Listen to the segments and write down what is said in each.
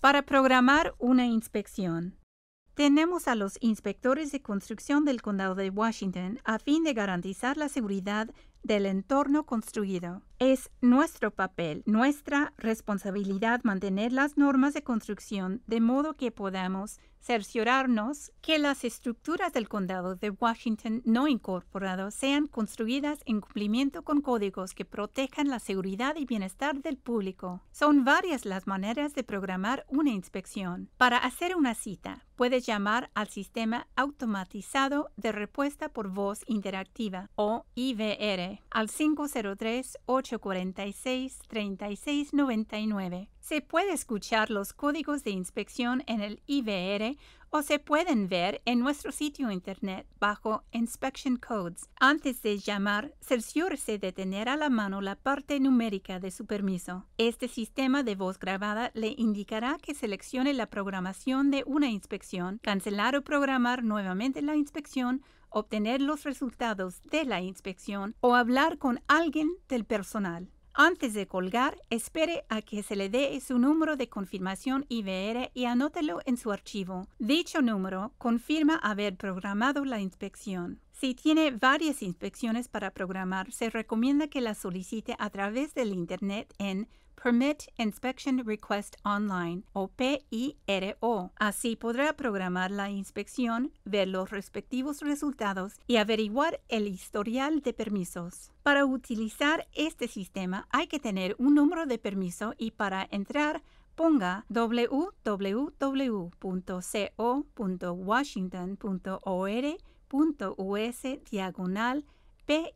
Para programar una inspección, tenemos a los inspectores de construcción del condado de Washington a fin de garantizar la seguridad del entorno construido. Es nuestro papel, nuestra responsabilidad mantener las normas de construcción de modo que podamos cerciorarnos que las estructuras del condado de Washington no incorporado sean construidas en cumplimiento con códigos que protejan la seguridad y bienestar del público. Son varias las maneras de programar una inspección. Para hacer una cita, puedes llamar al sistema automatizado de respuesta por voz interactiva o IVR al 503-846-3699. Se puede escuchar los códigos de inspección en el IVR o se pueden ver en nuestro sitio internet bajo Inspection Codes. Antes de llamar, cerciórese de tener a la mano la parte numérica de su permiso. Este sistema de voz grabada le indicará que seleccione la programación de una inspección, cancelar o programar nuevamente la inspección obtener los resultados de la inspección o hablar con alguien del personal. Antes de colgar, espere a que se le dé su número de confirmación IVR y anótelo en su archivo. Dicho número confirma haber programado la inspección. Si tiene varias inspecciones para programar, se recomienda que las solicite a través del Internet en Permit Inspection Request Online o PIRO. Así podrá programar la inspección, ver los respectivos resultados y averiguar el historial de permisos. Para utilizar este sistema hay que tener un número de permiso y para entrar ponga www.co.washington.or.us diagonal PIRO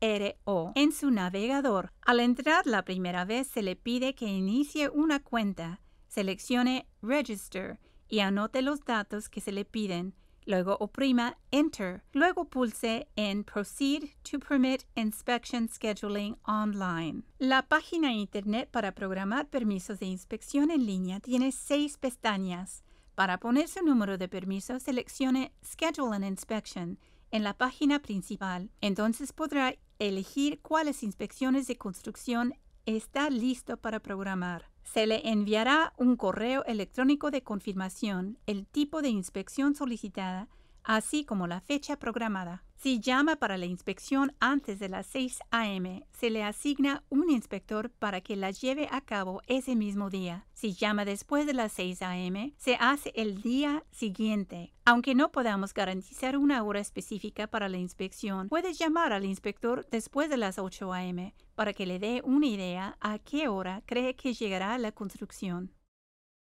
en su navegador. Al entrar la primera vez se le pide que inicie una cuenta, seleccione Register y anote los datos que se le piden. Luego oprima Enter. Luego pulse en Proceed to Permit Inspection Scheduling Online. La página Internet para programar permisos de inspección en línea tiene seis pestañas. Para poner su número de permiso, seleccione Schedule an Inspection en la página principal. Entonces podrá elegir cuáles inspecciones de construcción está listo para programar. Se le enviará un correo electrónico de confirmación, el tipo de inspección solicitada así como la fecha programada. Si llama para la inspección antes de las 6 a.m., se le asigna un inspector para que la lleve a cabo ese mismo día. Si llama después de las 6 a.m., se hace el día siguiente. Aunque no podamos garantizar una hora específica para la inspección, puedes llamar al inspector después de las 8 a.m. para que le dé una idea a qué hora cree que llegará la construcción.